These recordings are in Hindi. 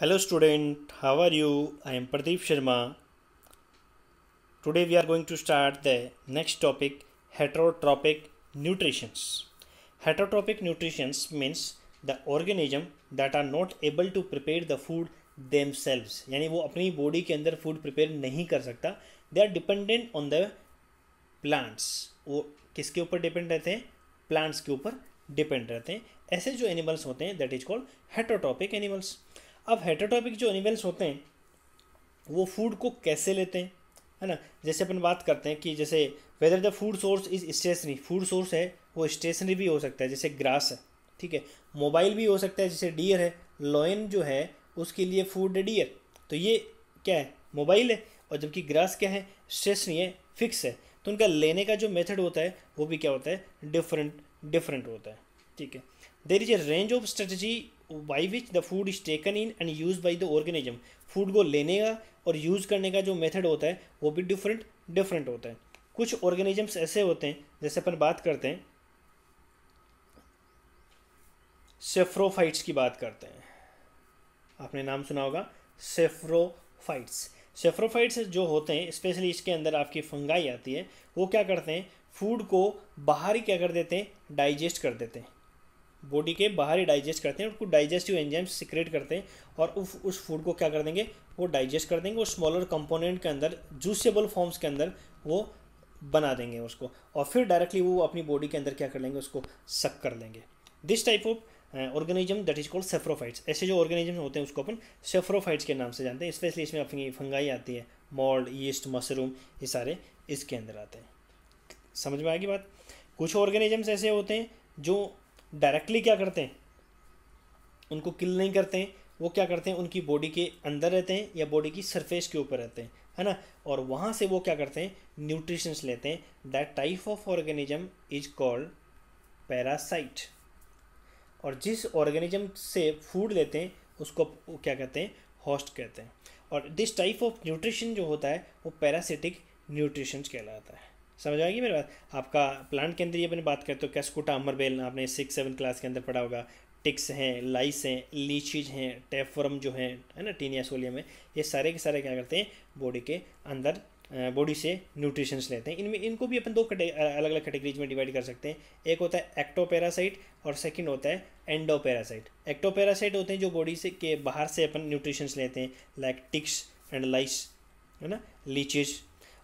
Hello student, how are you? I am Pradeep Sharma. Today we are going to start the next topic heterotrophic nutritions. Heterotrophic nutritions means the organism that are not able to prepare the food themselves यानी वो अपनी बॉडी के अंदर फूड प्रिपेयर नहीं कर सकता they are dependent on the plants वो किसके ऊपर डिपेंड रहते हैं प्लांट्स के ऊपर डिपेंड रहते हैं ऐसे जो एनिमल्स होते हैं that is called heterotrophic animals अब हेटोटॉपिक जो एनिमल्स होते हैं वो फूड को कैसे लेते हैं है ना जैसे अपन बात करते हैं कि जैसे whether the food source is stationary food source है वो स्टेशनरी भी हो सकता है जैसे ग्रास है ठीक है मोबाइल भी हो सकता है जैसे डियर है लॉयन जो है उसके लिए फूड डियर तो ये क्या है मोबाइल है और जबकि ग्रास क्या है स्टेशनरी है फिक्स है तो उनका लेने का जो मेथड होता है वो भी क्या होता है डिफरेंट डिफरेंट होता है ठीक है there is a range of strategy by which the food is taken in and use by the organism food को लेने का और यूज़ करने का जो मेथड होता है वो भी डिफरेंट डिफरेंट होता है कुछ ऑर्गेनिजम्स ऐसे होते हैं जैसे अपन बात करते हैं सेफ्रोफाइट्स की बात करते हैं आपने नाम सुना होगा सेफ्रोफाइट्स सेफ्रोफाइट्स जो होते हैं स्पेशली इसके अंदर आपकी फंगाई आती है वो क्या करते हैं फूड को बाहर ही क्या कर देते हैं डाइजेस्ट कर देते हैं बॉडी के बाहर ही डाइजेस्ट करते हैं उनको डाइजेस्टिव एंजाइम्स सिक्रेट करते हैं और उस उस फूड को क्या कर देंगे वो डाइजेस्ट कर देंगे और स्मॉलर कंपोनेंट के अंदर जूसेबल फॉर्म्स के अंदर वो बना देंगे उसको और फिर डायरेक्टली वो अपनी बॉडी के अंदर क्या कर लेंगे उसको सक कर लेंगे this type of organism that is called saprophytes ऐसे जो ऑर्गेनिज्म होते हैं उसको अपन सेफ्रोफाइट्स के नाम से जानते हैं स्पेशली इसमें अपनी फंगाई आती है मॉल्ड यीस्ट मशरूम ये सारे इसके अंदर आते हैं समझ में आएगी बात कुछ ऑर्गेनिजम्स ऐसे होते हैं जो डायरेक्टली क्या करते हैं उनको किल नहीं करते हैं वो क्या करते हैं उनकी बॉडी के अंदर रहते हैं या बॉडी की सरफेस के ऊपर रहते हैं है ना और वहाँ से वो क्या करते हैं न्यूट्रिशंस लेते हैं that type of organism is called parasite और जिस ऑर्गेनिज्म से फूड लेते हैं उसको क्या कहते हैं होस्ट कहते हैं और दिस टाइप ऑफ न्यूट्रिशन जो होता है वो पैरासिटिक न्यूट्रिशंस कहलाता है समझ आएगी मेरे बात आपका प्लांट के अंदर ये अपने बात करें तो कैस्कोटा अमरबेल आपने सिक्स सेवन क्लास के अंदर पढ़ा होगा टिक्स हैं लाइस हैं लीचीज हैं टेफोरम जो हैं है ना टीनिया सोलियम है ये सारे के सारे क्या करते हैं बॉडी के अंदर बॉडी से न्यूट्रिशंस लेते हैं इनमें इनको भी अपन दो कटे, अलग अलग कैटेगरीज में डिवाइड कर सकते हैं एक होता है एक्टोपैरासाइट और सेकंड होता है एंडोपैरासाइट एक्टोपेरासाइट होते हैं जो बॉडी से के बाहर से अपन न्यूट्रिशंस लेते हैं लाइक टिक्स एंड लाइस है ना लीचेज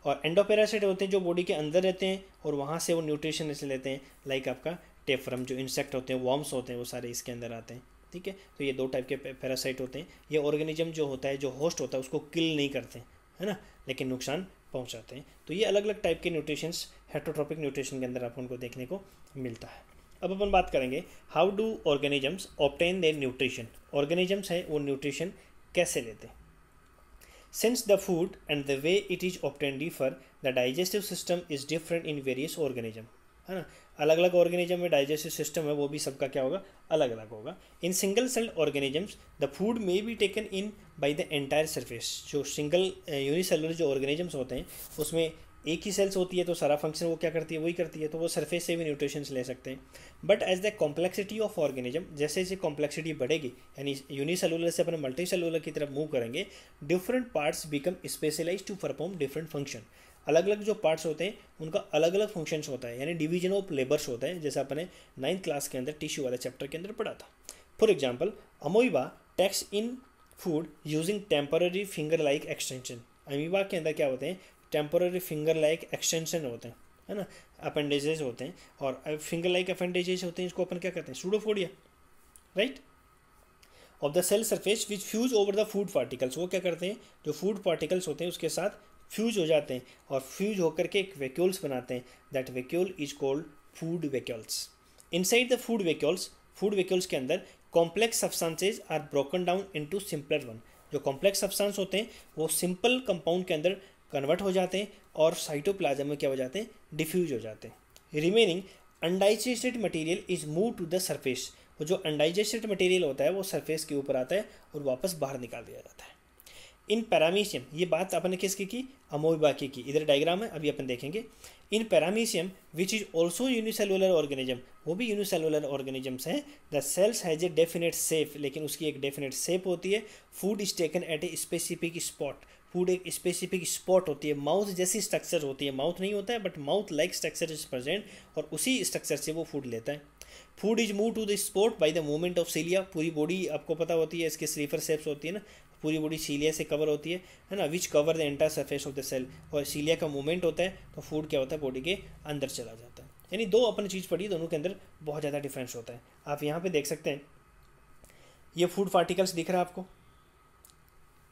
और एंडोपेरासाइट होते हैं जो बॉडी के अंदर रहते हैं और वहाँ से वो न्यूट्रिशन ऐसे लेते हैं लाइक आपका टेफरम जो इंसेक्ट होते हैं वॉम्स होते हैं वो सारे इसके अंदर आते हैं ठीक है तो ये दो टाइप के पैरासाइट होते हैं ये ऑर्गेनिज्म जो होता है जो होस्ट होता है उसको किल नहीं करते है ना लेकिन नुकसान पहुँचाते हैं तो ये अलग अलग टाइप के न्यूट्रिशंस हेट्रोट्रॉपिक न्यूट्रिशन के अंदर आपको उनको देखने को मिलता है अब अपन बात करेंगे how do organisms obtain their nutrition organisms हैं वो न्यूट्रिशन कैसे लेते हैं Since the food and the way it is obtained differ, the digestive system is different in various organism है ना अलग अलग ऑर्गेनिज्म में डाइजेस्टिव सिस्टम है वो भी सबका क्या होगा अलग अलग होगा in single celled organisms the food may be taken in by the entire surface जो सिंगल यूनिसेलर eh, जो ऑर्गेनिजम्स होते हैं उसमें एक ही सेल्स होती है तो सारा फंक्शन वो क्या करती है वही करती है तो वो सरफेस से भी न्यूट्रिशंस ले सकते हैं but as the complexity of organism जैसे जैसे कॉम्प्लेक्सिटी बढ़ेगी यानी यूनिसेलुलर से अपने मल्टी सेलुलर की तरफ मूव करेंगे different parts become specialise to perform different function अलग अलग जो पार्ट्स होते हैं उनका अलग अलग फंक्शंस होता है यानी डिवीजन ऑफ लेबर्स होता है जैसा अपने नाइन्थ क्लास के अंदर टिश्यू वाले चैप्टर के अंदर पढ़ा था for example amoeba takes in food using temporary finger like extension amoeba के अंदर क्या होते हैं टेम्पोररी फिंगर लाइक एक्सटेंशन होते हैं है ना अपेंडेजेस होते हैं और फिंगर लाइक अपेंडेजेस होते हैं इसको अपन क्या कहते हैं pseudopodia right off the cell surface which fuse over the food particles वो क्या करते हैं जो फूड पार्टिकल्स होते हैं उसके साथ फ्यूज हो जाते हैं और फ्यूज होकर के एक वेक्यूल्स बनाते हैं that vacuole is called food vacuoles inside the food vacuoles food vacuoles के अंदर complex substances are broken down into simpler one जो कॉम्प्लेक्स सब्सटेंस होते हैं वो सिंपल कंपाउंड के अंदर कन्वर्ट हो जाते हैं और साइटोप्लाज्म में क्या हो जाते हैं डिफ्यूज हो जाते हैं remaining undigested material is move to the surface वो जो अनडाइजेस्टेड मटेरियल होता है वो सरफेस के ऊपर आता है और वापस बाहर निकाल दिया जाता है इन पैरामीशियम ये बात आपने किसकी की अमोबा की की इधर डायग्राम है अभी अपन देखेंगे in paramecium which is also unicellular organism वो भी यूनिसेलुलर ऑर्गेनिजम्स हैं the cells has a definite shape लेकिन उसकी एक डेफिनेट सेप होती है food is taken at a specific spot food एक स्पेसिफिक स्पॉट होती है माउथ जैसी स्ट्रक्चर होती है माउथ नहीं होता है but mouth like structure is present और उसी स्ट्रक्चर से वो फूड लेता है food is move to the spot by the movement of cilia पूरी बॉडी आपको पता होती है इसके स्लीफर सेप्स होती है ना पूरी बॉडी सीलिया से कवर होती है है ना which cover the entire surface of the cell और सीलिया का मूवमेंट होता है तो फूड क्या होता है बॉडी के अंदर चला जाता है यानी दो अपनी चीज़ पड़ी दोनों के अंदर बहुत ज़्यादा डिफरेंस होता है आप यहाँ पर देख सकते हैं ये फूड पार्टिकल्स दिख रहा है आपको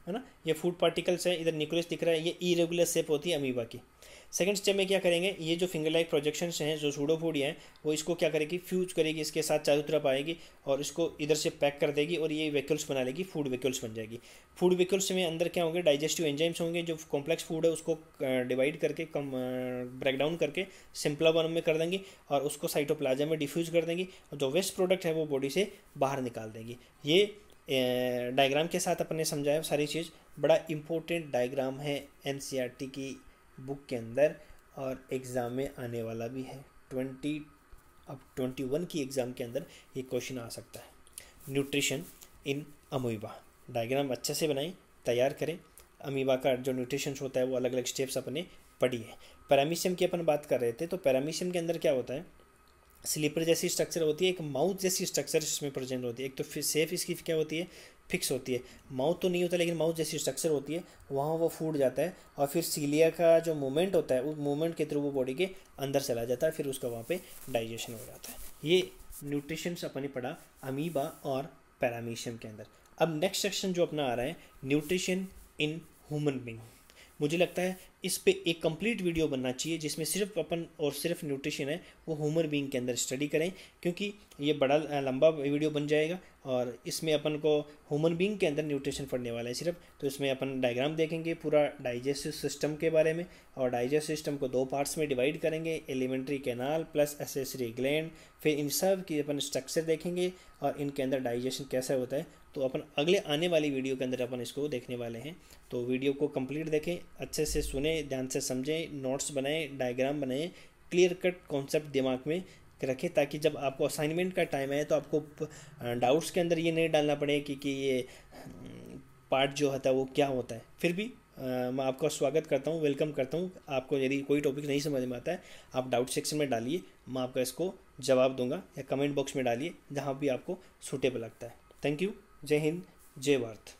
है ना ये फूड पार्टिकल्स है इधर न्यूक्लियस दिख रहा है ये इरेगुलर शेप होती है अमीबा की सेकंड स्टेप में क्या करेंगे ये जो फिंगर लाइक प्रोजेक्शंस हैं जो सूडोफूडिया हैं वो इसको क्या करेगी फ्यूज करेगी इसके साथ चारों तरफ आएगी और इसको इधर से पैक कर देगी और ये वेक्यूल्स बना लेगी फूड वेक्यूल्स बन जाएगी फूड वेक्यूल्स में अंदर क्या होंगे डाइजेस्टिव एंजाइम्स होंगे जो कॉम्प्लेक्स फूड है उसको डिवाइड करके कम ब्रेक डाउन करके सिंपला वन में कर देंगी और उसको साइटोप्लाजा में डिफ्यूज कर देंगी और जो वेस्ट प्रोडक्ट है वो बॉडी से बाहर निकाल देंगी ये डायग्राम के साथ अपन ने समझाया सारी चीज़ बड़ा इम्पोर्टेंट डायग्राम है एन e की बुक के अंदर और एग्ज़ाम में आने वाला भी है ट्वेंटी अब ट्वेंटी वन की एग्ज़ाम के अंदर ये क्वेश्चन आ सकता है न्यूट्रिशन इन अमीबा डायग्राम अच्छे से बनाएं तैयार करें अमीबा का जो न्यूट्रिशन होता है वो अलग अलग स्टेप्स अपने पढ़ी है पैरामीशियम की अपन बात कर रहे थे तो पैरामीशियम के अंदर क्या होता है स्लीपर जैसी स्ट्रक्चर होती है एक माउथ जैसी स्ट्रक्चर इसमें प्रेजेंट होती है एक तो सेफ इसकी क्या होती है फिक्स होती है माउथ तो नहीं होता लेकिन माउथ जैसी स्ट्रक्चर होती है वहाँ वो फूट जाता है और फिर सीलिया का जो मूवमेंट होता है उस मूवमेंट के थ्रू वो बॉडी के अंदर चला जाता है फिर उसका वहाँ पर डाइजेशन हो जाता है ये न्यूट्रिशंस अपने पढ़ा अमीबा और पैरामीशियम के अंदर अब नेक्स्ट सेक्शन जो अपना आ रहा है न्यूट्रिशन इन ह्यूमन बींग मुझे लगता है इस पे एक कंप्लीट वीडियो बनना चाहिए जिसमें सिर्फ अपन और सिर्फ न्यूट्रिशन है वो ह्यूमन बींग के अंदर स्टडी करें क्योंकि ये बड़ा लंबा वीडियो बन जाएगा और इसमें अपन को ह्यूमन बींग के अंदर न्यूट्रिशन पढ़ने वाला है सिर्फ तो इसमें अपन डायग्राम देखेंगे पूरा डाइजेस्टिव सिस्टम के बारे में और डाइजेस्टिव सिस्टम को दो पार्ट्स में डिवाइड करेंगे alimentary canal plus accessory gland फिर इन सब की अपन स्ट्रक्चर देखेंगे और इनके अंदर डाइजेशन कैसा होता है तो अपन अगले आने वाली वीडियो के अंदर अपन इसको देखने वाले हैं तो वीडियो को कंप्लीट देखें अच्छे से सुने ध्यान से समझें नोट्स बनाएं डायग्राम बनाएं क्लियर कट कॉन्सेप्ट दिमाग में रखें ताकि जब आपको असाइनमेंट का टाइम आए तो आपको डाउट्स के अंदर ये नहीं डालना पड़े कि कि ये पार्ट जो होता है वो क्या होता है फिर भी आ, मैं आपका स्वागत करता हूँ वेलकम करता हूँ आपको यदि कोई टॉपिक नहीं समझ में आता है आप डाउट सेक्शन में डालिए मैं आपका इसको जवाब दूंगा या कमेंट बॉक्स में डालिए जहाँ भी आपको सूटेबल लगता है थैंक यू जय हिंद जय भारत